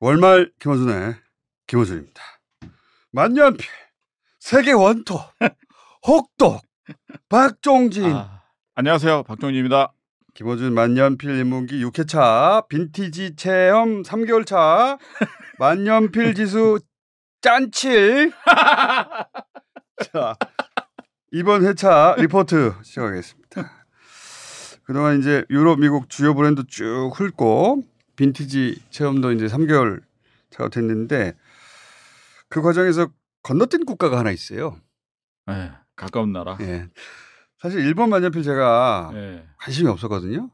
월말 김원순의 김원순입니다. 만년필, 세계 원토 혹독, 박종진. 아, 안녕하세요. 박종진입니다. 김원준 만년필 인문기 6회차, 빈티지 체험 3개월차, 만년필 지수 짠칠. 자, 이번 회차 리포트 시작하겠습니다. 그동안 이제 유럽, 미국 주요 브랜드 쭉 훑고 빈티지 체험도 이제 3개월 차가 됐는데 그 과정에서 건너뛴 국가가 하나 있어요. 네, 가까운 나라. 네. 사실 일본 만년필 제가 네. 관심이 없었거든요.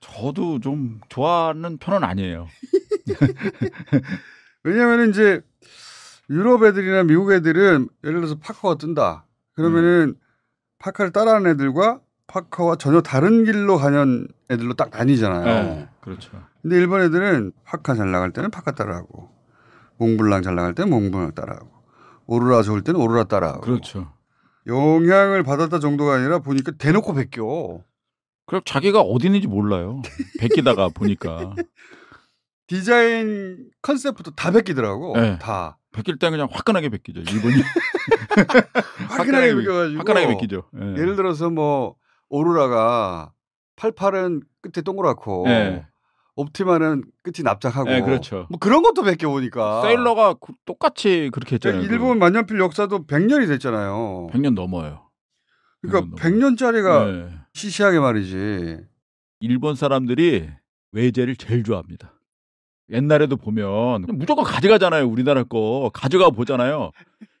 저도 좀 좋아하는 편은 아니에요. 왜냐하면 이제 유럽 애들이나 미국 애들은 예를 들어서 파커가 뜬다. 그러면은 음. 파카를 따라하는 애들과 파커와 전혀 다른 길로 가는 애들로 딱 나뉘잖아요. 네, 그렇죠. 근데 일본 애들은 파카 잘 나갈 때는 파카 따라하고 몽블랑 잘 나갈 때는 몽블랑 따라하고 오르라 좋을 때는 오르라 따라하고 그렇죠. 영향을 받았다 정도가 아니라 보니까 대놓고 베껴. 그럼 자기가 어디 있는지 몰라요. 베끼다가 보니까 디자인 컨셉부터 다 베끼더라고. 네. 다. 베낄 때 그냥 화끈하게 베끼죠. 일본이 화끈하게, 화끈하게 베껴가지고. 화끈하게 베끼죠. 네. 예를 들어서 뭐 오로라가 팔팔은 끝에 동그랗고 네. 옵티마는 끝이 납작하고 네, 그렇죠. 뭐 그런 것도 베껴보니까 세일러가 똑같이 그렇게 그러니까 했잖아요. 일본 만년필 역사도 100년이 됐잖아요. 100년 넘어요. 그러니까 100년 짜리가 네. 예. 시시하게 말이지. 일본 사람들이 외제를 제일 좋아합니다. 옛날에도 보면 무조건 가져가잖아요. 우리나라 거 가져가 보잖아요.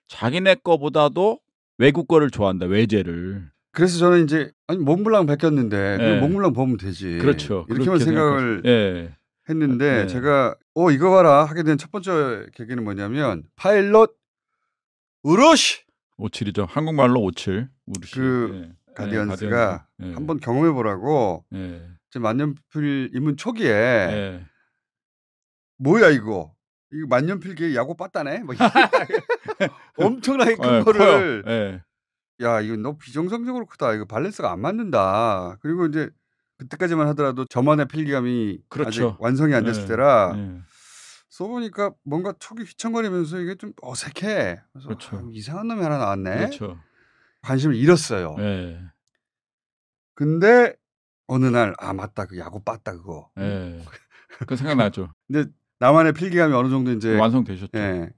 자기네 거보다도 외국 거를 좋아한다. 외제를. 그래서 저는 이제 아니 몸블랑바뀌는데 네. 예. 몽블랑 보면 되지. 그렇죠. 이렇게만 생각을 네. 했는데 네. 제가 어 이거 봐라 하게 된 첫 번째 계기는 뭐냐면 파일럿 우르시 57이죠. 한국말로 57 우르시. 그 가디언스가 한번 경험해 보라고 제 만년필 입문 초기에 뭐야 이거 이거 만년필계 그 야구 빠따네 막 뭐 엄청나게 큰 거를 야, 이건 너무 비정상적으로 크다. 이거 밸런스가 안 맞는다. 그리고 이제 그때까지만 하더라도 저만의 필기감이 그렇죠. 아직 완성이 안 네. 됐을 네. 때라 네. 써보니까 뭔가 촉이 휘청거리면서 이게 좀 어색해. 그래서 그렇죠. 아, 이상한 놈이 하나 나왔네. 그렇죠. 관심을 잃었어요. 네. 근데 어느 날아 맞다 그 야구 빠따 그거. 네. 그 생각나죠. 근데 나만의 필기감이 어느 정도 이제 완성되셨죠. 예,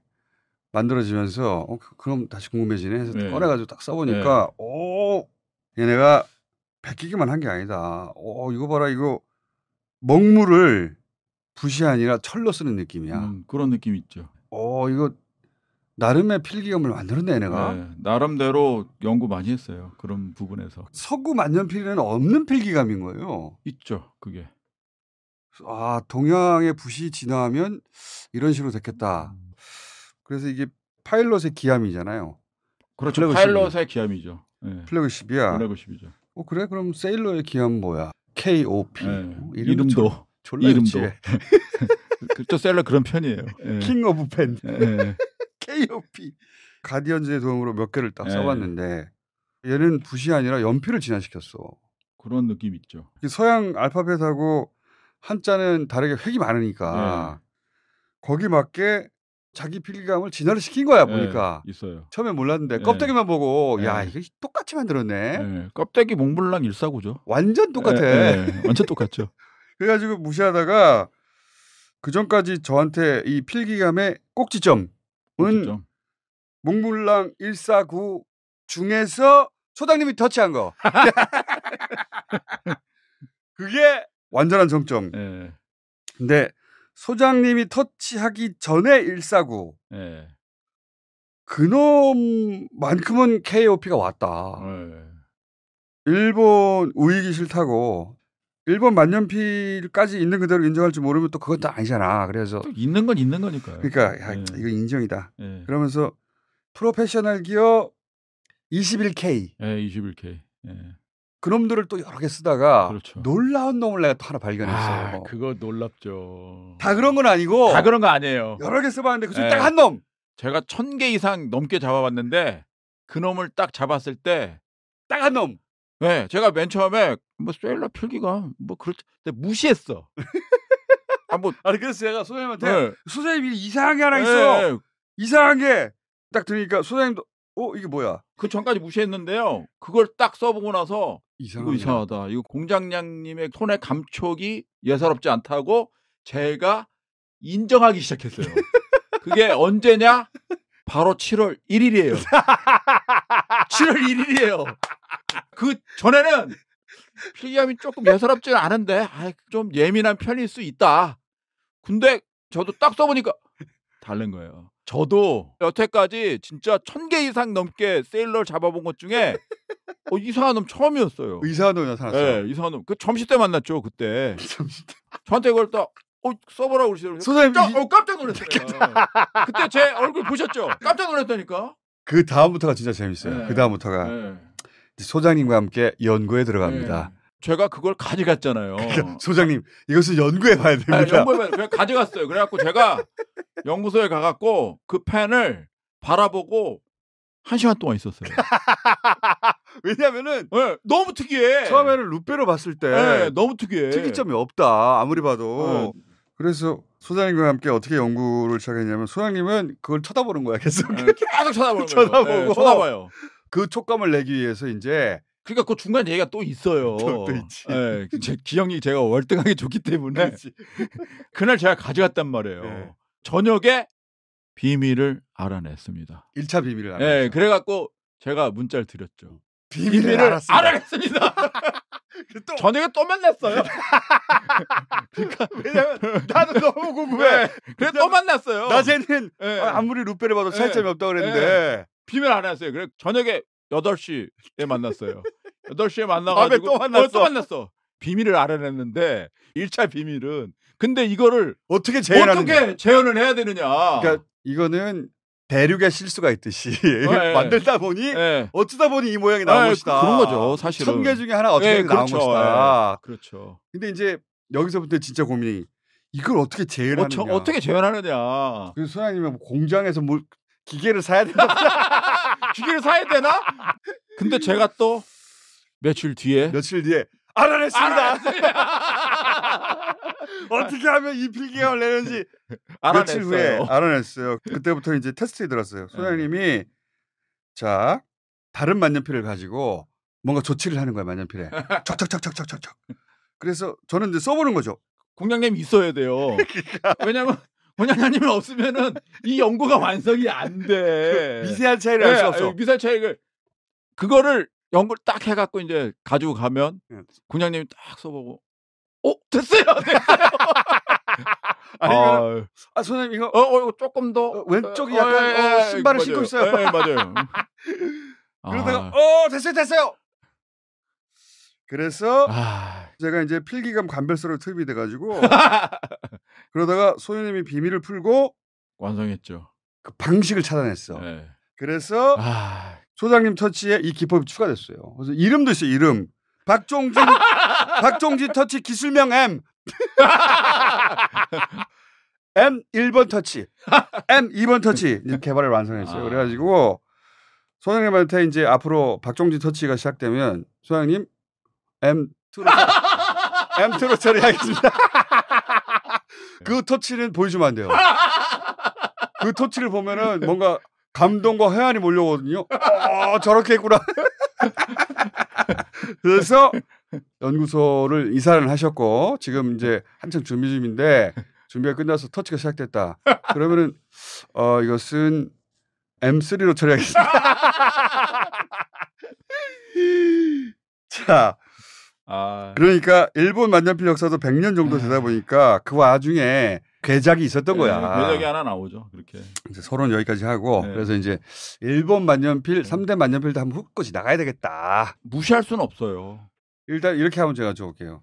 만들어지면서 어, 그, 그럼 다시 궁금해지네 해서 네. 꺼내가지고 딱 써보니까 네. 오 어, 얘네가 베끼기만 한 게 아니다. 오 어, 이거 봐라 이거 먹물을 붓이 아니라 철로 쓰는 느낌이야. 음, 그런 느낌 있죠. 어 이거 나름의 필기감을 만들었네 얘네가. 네, 나름대로 연구 많이 했어요. 그런 부분에서. 서구 만년필에는 없는 필기감인 거예요. 있죠 그게. 아 동양의 붓이 진화하면 이런 식으로 됐겠다. 음. 그래서 이게 파일럿의 기함이잖아요. 그렇죠. 파일럿의 기함이죠. 네. 플래그십이야. 플래그십이죠. 어 그래 그럼 세일러의 기함 뭐야? KOP 네. 예. 이름도 이름도 졸라 이름도 그저 셀러 그런 편이에요. 네. 킹 오브 펜 네. KOP 가디언즈의 도움으로 몇 개를 딱 예. 써봤는데 얘는 붓이 아니라 연필을 진화시켰어. 그런 느낌 있죠. 서양 알파벳하고 한자는 다르게 획이 많으니까 거기 맞게 자기 필기감을 진화를 시킨 거야 예, 보니까 네, 있어요. 처음에 몰랐는데 예. 껍데기만 보고 네. 야 이거 똑같이 만들었네. 껍데기 몽블랑 149죠. 완전 똑같아. 완전 똑같죠. 그래가지고 무시하다가 그 전까지 저한테 이 필기감의 꼭지점은 꼭지점. 몽블랑 149 중에서 초당님이 터치한 거. 그게 완전한 정점. 근데 소장님이 터치하기 전에 1사구 네. 예. 그놈만큼은 KOP가 왔다. 네. 일본 우익이 싫다고 일본 만년필까지 있는 그대로 인정할지 모르면 또그것도 아니잖아. 그래서 있는 건 있는 거니까요. 그러니까 야, 네. 이거 인정이다. 네. 그러면서 프로페셔널 기어 21K. 예, 네, 21K. 예. 그놈들을 또 여러 개 쓰다가 그렇죠. 놀라운 놈을 내가 또 하나 발견했어요. 아, 그거 놀랍죠. 다 그런 건 아니고 다 그런 거 아니에요. 여러 개 써봤는데 그중에 네. 딱한 놈. 제가 천 개 이상 넘게 잡아봤는데 그 놈을 딱 잡았을 때 딱 한 놈. 네, 제가 맨 처음에 뭐셀러 필기가 뭐 그렇지 무시했어. 아, 뭐. 아니, 그래서 제가 소장님한테, 네. 소장님 이상한 게 하나 있어요. 네. 이상한 게. 딱 들으니까 소장님도, 어 이게 뭐야? 그 전까지 무시했는데요. 그걸 딱 써보고 나서 이상하다. 이거 이상하다. 이거 공장장님의 손의 감촉이 예사롭지 않다고 제가 인정하기 시작했어요. 그게 언제냐? 바로 7월 1일이에요. 7월 1일이에요. 그 전에는 필기함이 조금 예사롭지는 않은데 아, 좀 예민한 편일 수 있다. 근데 저도 딱 써보니까 다른 거예요. 저도 여태까지 진짜 천 개 이상 넘게 세일러를 잡아본 것 중에 어, 이상한 놈 처음이었어요. 이상한 놈이나 살았어요. 네, 이상한 놈. 그 점심 때 만났죠 그때. 점심 때. 저한테 그걸 딱 어, 써보라고 그러시더라고요. 소장님, 깜짝, 어, 깜짝 놀랐어요. 그때 제 얼굴 보셨죠? 깜짝 놀랐다니까. 그 다음부터가 진짜 재밌어요. 네. 그 다음부터가 네. 소장님과 함께 연구에 들어갑니다. 네. 제가 그걸 가져갔잖아요. 그러니까 소장님, 이것을 연구해 봐야 아, 됩니다. 네, 연구해 봐야 가져갔어요. 그래갖고 제가 연구소에 가갖고 그 펜을 바라보고 한 시간 동안 있었어요. 왜냐면은 네, 너무 특이해. 처음에는 루페로 봤을 때 네, 너무 특이해. 특이점이 없다. 아무리 봐도. 네. 그래서 소장님과 함께 어떻게 연구를 시작했냐면 소장님은 그걸 쳐다보는 거야 계속. 예, 계속 쳐다보는 쳐다보고 쳐다봐요. 그 촉감을 내기 위해서 이제 그러니까 그 중간 얘기가 또 있어요. 또, 또 있지. 네, 제 기억이 제가 월등하게 좋기 때문에 그날 제가 가져갔단 말이에요. 네. 저녁에 비밀을 알아냈습니다. 1차 비밀을 알아. 냈 네, 그래갖고 제가 문자를 드렸죠. 비밀을, 비밀을 알아냈습니다. 그 또... 저녁에 또 만났어요. 그러니까 왜냐면 나는 너무 궁금해. 네, 그래 또 만났어요. 낮에는 네. 아무리 루페를 봐도 차이점이 예. 네. 없다고 그랬는데 비밀 알아냈어요. 그래 저녁에 8시에 만났어요. 8시에 만나가지고 어, 또 만났어. 또 만났어. 비밀을 알아냈는데 1차 비밀은 근데 이거를 어떻게 재현하는 어떻게 재현을 해야 되느냐. 그러니까 이거는 대륙의 실수가 있듯이 네. 만들다 보니 네. 어쩌다 보니 이 모양이 나온 네. 것이다. 그런 거죠, 사실은. 천개 중에 하나 어떻게 예, 나온 그렇죠. 것이다. 그렇죠. 근데 이제 여기서부터 진짜 고민이 이걸 어떻게 재현하느냐. 어, 떻게 재현하느냐. 그래 소장님이 뭐 공장에서 뭘 기계를 사야 되나? 기계를 사야 되나? 근데 제가 또 며칠 뒤에 며칠 뒤에 알아냈습니다. 어떻게 하면 이 필기감을 내는지 며칠 후에 알아냈어요. 그때부터 이제 테스트에 들었어요. 네. 소장님이 자 다른 만년필을 가지고 뭔가 조치를 하는 거야 만년필에 척척척척척척척. 그래서 저는 이제 써보는 거죠. 공장님 있어야 돼요. 그러니까. 왜냐면 공장장님이 없으면은 이 연구가 완성이 안 돼. 그 미세한 차이를 네, 알수 없어. 예, 미세한 차이를 그거를 연구를 딱 해갖고 이제 가지고 가면 예. 군장님이 딱 써보고 어 됐어요. 됐어요. 아니, 아, 아 선생님 이거 어, 어 이거 조금 더 어, 왼쪽이 어, 어, 약간 어, 예, 어, 신발을 맞아요. 신고 있어요. 예, 맞아요. 음. 그러다가 아. 어 됐어요 됐어요. 그래서 아. 제가 이제 필기감 간별서로 투입이 돼가지고 그러다가 소유님이 비밀을 풀고 완성했죠. 그 방식을 찾아냈어. 네. 예. 그래서 아. 소장님 터치에 이 기법이 추가됐어요. 그래서 이름도 있어요. 이름. 박종진 박종진 터치 기술명 M. M 1번 터치, M 2번 터치 개발을 완성했어요. 아. 그래가지고 소장님한테 이제 앞으로 박종진 터치가 시작되면 소장님 M 2로 M 2로 처리하겠습니다. 그 터치는 보여주면 안 돼요. 그 터치를 보면은 뭔가 감동과 회한이 몰려오거든요. 아, 저렇게 했구나. 그래서 연구소를 이사를 하셨고 지금 이제 한참 준비 중인데 준비가 끝나서 터치가 시작됐다. 그러면은 어 이것은 M3로 처리하겠습니다. 자. 아... 그러니까 일본 만년필 역사도 100년 정도 되다 보니까 그 와중에 괴작이 있었던 네, 거야. 괴작이 하나 나오죠. 그렇게. 이제 서론 여기까지 하고 네. 그래서 이제 일본 만년필 네. 음. 3대 만년필도 한번 훅고이 나가야 되겠다. 무시할 수는 없어요. 일단 이렇게 한번 제가 줘볼게요.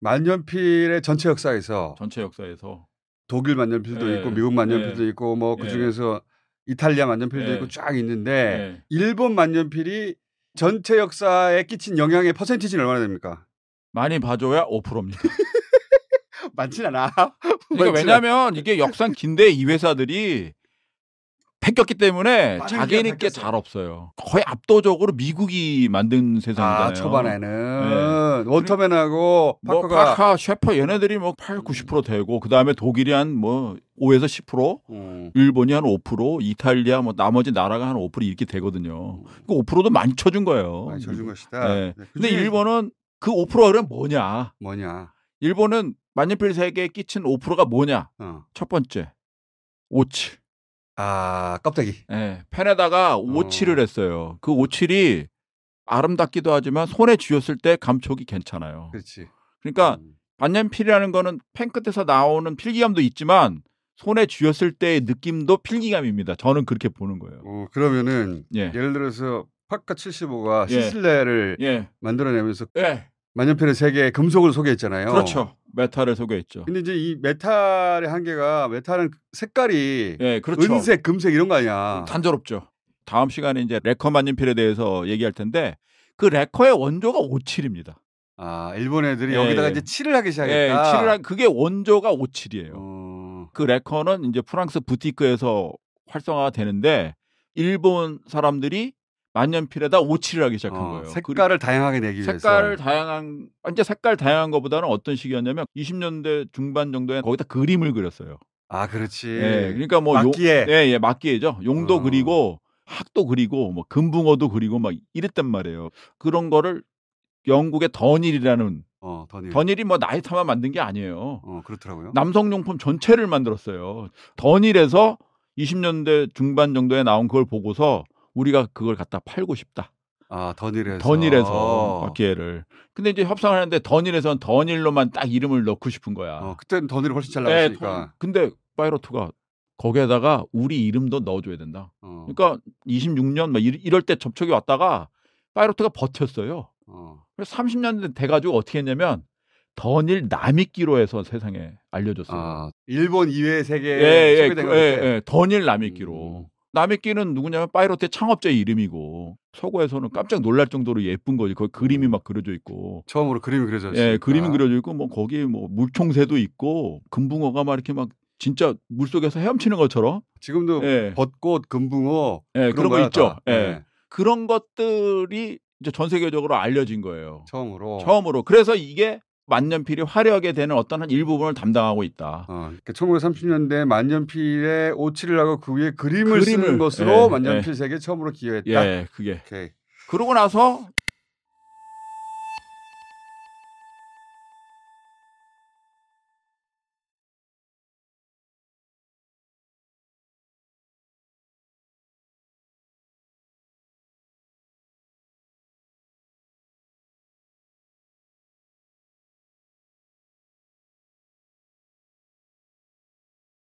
만년필의 전체 역사에서 전체 역사에서 독일 만년필도 네. 있고 미국 만년필도 네. 있고 뭐 네. 그중에서 이탈리아 만년필도 네. 있고 쫙 있는데 일본 만년필이 전체 역사에 끼친 영향의 퍼센티지는 얼마나 됩니까? 많이 봐줘야 5%입니다. 많진 않아. 그러니까 왜냐면 하 이게 역산 긴데 이 회사들이 뺏겼기 때문에 자기네께 잘 없어요. 거의 압도적으로 미국이 만든 세상이잖아요. 아, 초반에는 네. 원터맨하고 파커가 뭐 파카, 셰퍼 얘네들이 뭐 8, 90% 되고 그다음에 독일이 한 뭐 5에서 10%, 음. 일본이 한 5%, 이탈리아 뭐 나머지 나라가 한 5% 이렇게 되거든요. 음. 그 5%도 많이 쳐준 거예요. 많이 쳐준 것이다. 네. 네. 그 근데 일본은 그 5%가 그럼 뭐냐? 뭐냐? 일본은 만년필 세계에 끼친 5%가 뭐냐? 어. 첫 번째. 오칠. 아, 껍데기. 예. 네, 펜에다가 어. 오칠을 어. 했어요. 그 오칠이 아름답기도 하지만 손에 쥐었을 때 감촉이 괜찮아요. 그렇지. 그러니까 음. 만년필이라는 거는 펜 끝에서 나오는 필기감도 있지만 손에 쥐었을 때의 느낌도 필기감입니다. 저는 그렇게 보는 거예요. 어, 그러면은 예. 를 들어서 파카 75가 예. 시슬레를 예. 만들어내면서 예. 만년필의 세계에 금속을 소개했잖아요. 그렇죠. 메탈을 소개했죠. 근데 이제 이 메탈의 한계가 메탈은 색깔이 예, 그렇죠. 은색, 금색 이런 거 아니야. 단조롭죠. 다음 시간에 이제 레커 만년필에 대해서 얘기할 텐데 그 레커의 원조가 57입니다. 아, 일본 애들이 예, 여기다가 예. 이제 칠을 하기 예, 시작했다. 칠을 한 그게 원조가 57이에요. 음... 어. 그 레커는 이제 프랑스 부티크에서 활성화가 되는데 일본 사람들이 만년필에다 오칠을 하기 시작한 어, 거예요. 색깔을 다양하게 내기 위해서. 색깔을 다양한 이제 색깔 다양한 거보다는 어떤 식이었냐면 20년대 중반 정도에 거기다 그림을 그렸어요. 아, 그렇지. 예, 그러니까 뭐 예, 예, 막기에죠. 용도 어. 그리고 학도 그리고 뭐 금붕어도 그리고 막 이랬단 말이에요. 그런 거를 영국의 더일이라는 어, 더닐. 더닐이 뭐 나이타만 만든 게 아니에요. 어, 그렇더라고요. 남성용품 전체를 만들었어요. 더일에서 20년대 중반 정도에 나온 그걸 보고서 우리가 그걸 갖다 팔고 싶다. 아, 던일에서. 던일에서 기회를. 근데 이제 협상을 하는데 던일에서는 던일로만 딱 이름을 넣고 싶은 거야. 어, 그때는 던일을 훨씬 잘 네, 나왔으니까. 네, 근데 파이로트가 거기에다가 우리 이름도 넣어줘야 된다. 어. 그러니까 26년 막 이럴 때 접촉이 왔다가 파이로트가 버텼어요. 어. 30년 돼가지고 어떻게 했냐면 던일 남익기로 해서 세상에 알려줬어요. 아, 일본 이외 의 세계에 예, 예, 그, 예, 예, 던일 남익기로. 음. 남의 끼는 누구냐면 파이로테 창업자의 이름이고 서구에서는 깜짝 놀랄 정도로 예쁜 거지. 거 그 그림이 음. 막 그려져 있고. 처음으로 그림이 그려져 있어요. 예, 그림이 그려져 있고 뭐 거기에 뭐 물총새도 있고 금붕어가 막 이렇게 막 진짜 물 속에서 헤엄치는 것처럼 지금도 예. 벚꽃, 금붕어 예, 그런, 그런 거 있죠. 예. 예. 그런 것들이 이제 전 세계적으로 알려진 거예요. 처음으로. 처음으로. 그래서 이게 만년필이 화려하게 되는 어떤 한 일부분을 담당하고 있다. 어, 그러니까 1930년대 만년필에 오칠을 하고 그 위에 그림을, 그림을 쓰는 것으로 예, 만년필 예. 세계 처음으로 기여했다. 예, 그게. 오케이. 그러고 나서